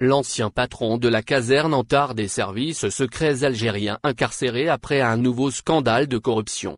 l'ancien patron de la caserne tard des services secrets algériens incarcéré après un nouveau scandale de corruption.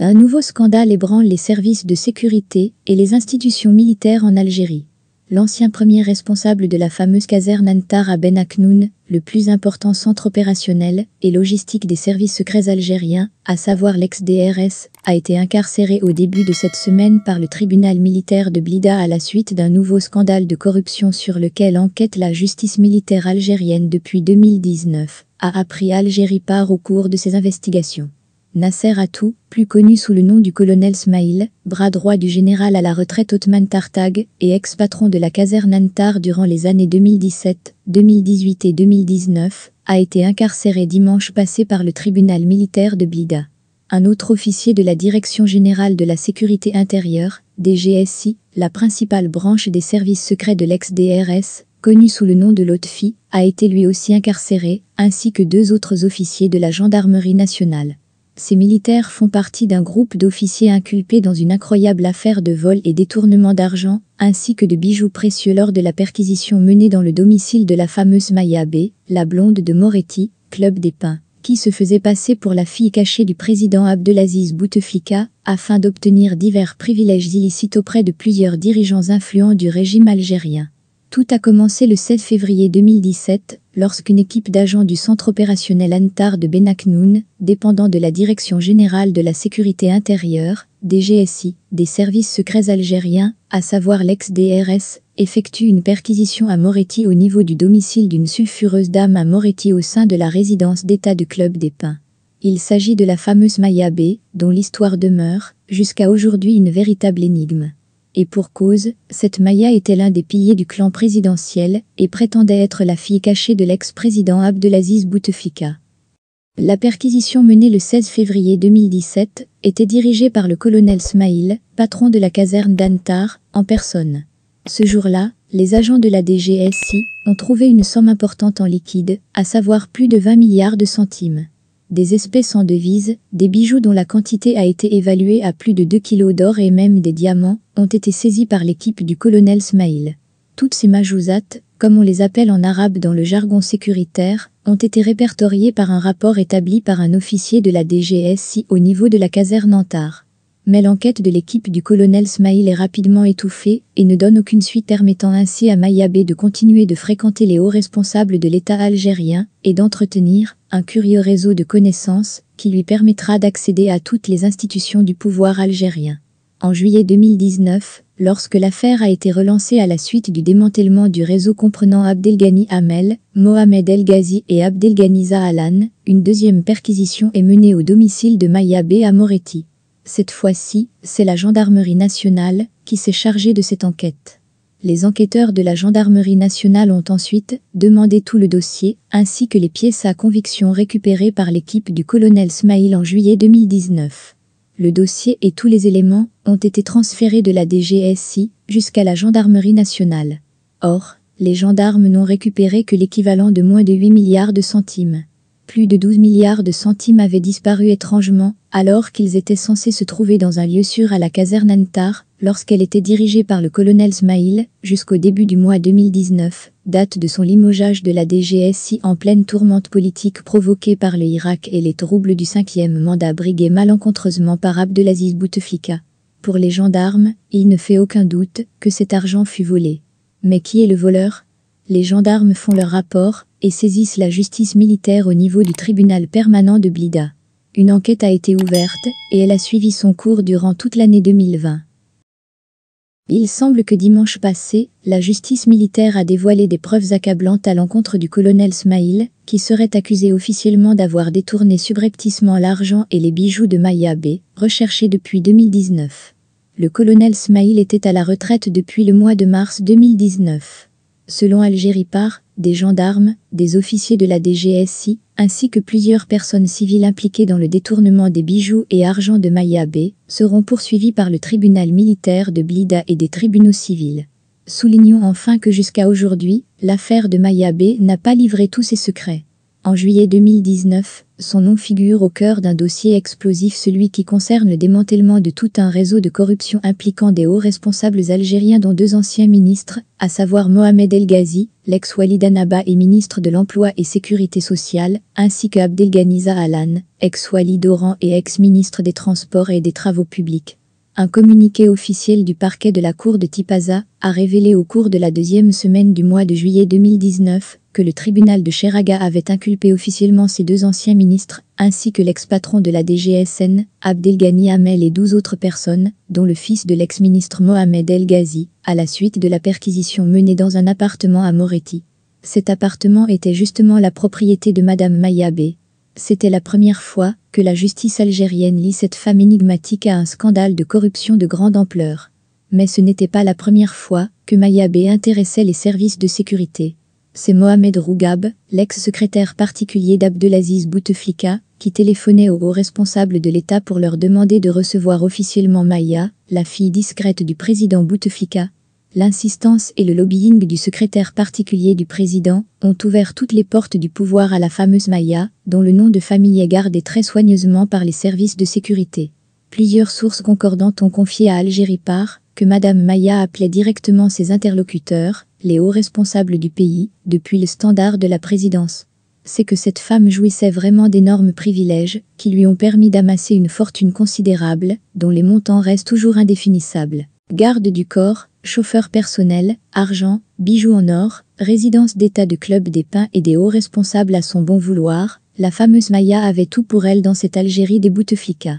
Un nouveau scandale ébranle les services de sécurité et les institutions militaires en Algérie l'ancien premier responsable de la fameuse caserne Antar à Ben Aknoun, le plus important centre opérationnel et logistique des services secrets algériens, à savoir l'ex-DRS, a été incarcéré au début de cette semaine par le tribunal militaire de Blida à la suite d'un nouveau scandale de corruption sur lequel enquête la justice militaire algérienne depuis 2019, a appris Algérie part au cours de ses investigations. Nasser Atou, plus connu sous le nom du colonel Smaïl, bras droit du général à la retraite Othman Tartag et ex-patron de la caserne Antar durant les années 2017, 2018 et 2019, a été incarcéré dimanche passé par le tribunal militaire de Bida. Un autre officier de la Direction générale de la sécurité intérieure, DGSI, la principale branche des services secrets de l'ex-DRS, connu sous le nom de l'OTFI, a été lui aussi incarcéré, ainsi que deux autres officiers de la gendarmerie nationale. Ces militaires font partie d'un groupe d'officiers inculpés dans une incroyable affaire de vol et détournement d'argent, ainsi que de bijoux précieux lors de la perquisition menée dans le domicile de la fameuse Maya B, la blonde de Moretti, Club des Pins, qui se faisait passer pour la fille cachée du président Abdelaziz Bouteflika, afin d'obtenir divers privilèges illicites auprès de plusieurs dirigeants influents du régime algérien. Tout a commencé le 7 février 2017, lorsqu'une équipe d'agents du centre opérationnel Antar de Benaknoun, dépendant de la Direction générale de la sécurité intérieure, des GSI, des services secrets algériens, à savoir l'ex-DRS, effectue une perquisition à Moretti au niveau du domicile d'une sulfureuse dame à Moretti au sein de la résidence d'État du Club des Pins. Il s'agit de la fameuse Maya B, dont l'histoire demeure, jusqu'à aujourd'hui une véritable énigme. Et pour cause, cette Maya était l'un des piliers du clan présidentiel et prétendait être la fille cachée de l'ex-président Abdelaziz Bouteflika. La perquisition menée le 16 février 2017 était dirigée par le colonel Smaïl, patron de la caserne d'Antar, en personne. Ce jour-là, les agents de la DGSI ont trouvé une somme importante en liquide, à savoir plus de 20 milliards de centimes des espèces en devise, des bijoux dont la quantité a été évaluée à plus de 2 kg d'or et même des diamants, ont été saisis par l'équipe du colonel Smail. Toutes ces majouzates, comme on les appelle en arabe dans le jargon sécuritaire, ont été répertoriées par un rapport établi par un officier de la DGSI au niveau de la caserne Antar mais l'enquête de l'équipe du colonel Smail est rapidement étouffée et ne donne aucune suite permettant ainsi à Mayabé de continuer de fréquenter les hauts responsables de l'État algérien et d'entretenir un curieux réseau de connaissances qui lui permettra d'accéder à toutes les institutions du pouvoir algérien. En juillet 2019, lorsque l'affaire a été relancée à la suite du démantèlement du réseau comprenant Abdelghani Hamel, Mohamed El Ghazi et Abdelghani Zahalan, une deuxième perquisition est menée au domicile de Mayabé à Moretti. Cette fois-ci, c'est la gendarmerie nationale qui s'est chargée de cette enquête. Les enquêteurs de la gendarmerie nationale ont ensuite demandé tout le dossier, ainsi que les pièces à conviction récupérées par l'équipe du colonel Smail en juillet 2019. Le dossier et tous les éléments ont été transférés de la DGSI jusqu'à la gendarmerie nationale. Or, les gendarmes n'ont récupéré que l'équivalent de moins de 8 milliards de centimes plus de 12 milliards de centimes avaient disparu étrangement, alors qu'ils étaient censés se trouver dans un lieu sûr à la caserne Antar, lorsqu'elle était dirigée par le colonel Smail, jusqu'au début du mois 2019, date de son limogeage de la DGSI en pleine tourmente politique provoquée par le Irak et les troubles du cinquième mandat brigué malencontreusement par Abdelaziz Bouteflika. Pour les gendarmes, il ne fait aucun doute que cet argent fut volé. Mais qui est le voleur les gendarmes font leur rapport et saisissent la justice militaire au niveau du tribunal permanent de Blida. Une enquête a été ouverte et elle a suivi son cours durant toute l'année 2020. Il semble que dimanche passé, la justice militaire a dévoilé des preuves accablantes à l'encontre du colonel Smail, qui serait accusé officiellement d'avoir détourné subrepticement l'argent et les bijoux de Maya B, recherchés depuis 2019. Le colonel Smail était à la retraite depuis le mois de mars 2019. Selon Algérie Par, des gendarmes, des officiers de la DGSI, ainsi que plusieurs personnes civiles impliquées dans le détournement des bijoux et argent de Mayabé, seront poursuivis par le tribunal militaire de Blida et des tribunaux civils. Soulignons enfin que jusqu'à aujourd'hui, l'affaire de Mayabé n'a pas livré tous ses secrets. En juillet 2019, son nom figure au cœur d'un dossier explosif celui qui concerne le démantèlement de tout un réseau de corruption impliquant des hauts responsables algériens dont deux anciens ministres, à savoir Mohamed El Ghazi, lex wali Anaba et ministre de l'Emploi et Sécurité Sociale, ainsi qu'Abdelganiza Alan, ex wali d'Oran et ex-ministre des Transports et des Travaux Publics. Un communiqué officiel du parquet de la cour de Tipaza a révélé au cours de la deuxième semaine du mois de juillet 2019 que le tribunal de Cheraga avait inculpé officiellement ses deux anciens ministres, ainsi que l'ex-patron de la DGSN, Abdelghani Hamel et douze autres personnes, dont le fils de l'ex-ministre Mohamed El Ghazi, à la suite de la perquisition menée dans un appartement à Moretti. Cet appartement était justement la propriété de Madame Mayabe. C'était la première fois que la justice algérienne lie cette femme énigmatique à un scandale de corruption de grande ampleur. Mais ce n'était pas la première fois que Maya B. intéressait les services de sécurité. C'est Mohamed Rougab, l'ex-secrétaire particulier d'Abdelaziz Bouteflika, qui téléphonait aux hauts responsables de l'État pour leur demander de recevoir officiellement Maya, la fille discrète du président Bouteflika, l'insistance et le lobbying du secrétaire particulier du président ont ouvert toutes les portes du pouvoir à la fameuse Maya, dont le nom de famille est gardé très soigneusement par les services de sécurité. Plusieurs sources concordantes ont confié à Algérie Par que Madame Maya appelait directement ses interlocuteurs, les hauts responsables du pays, depuis le standard de la présidence. C'est que cette femme jouissait vraiment d'énormes privilèges qui lui ont permis d'amasser une fortune considérable, dont les montants restent toujours indéfinissables garde du corps, chauffeur personnel, argent, bijoux en or, résidence d'état de club des pins et des hauts responsables à son bon vouloir, la fameuse Maya avait tout pour elle dans cette Algérie des Bouteflika.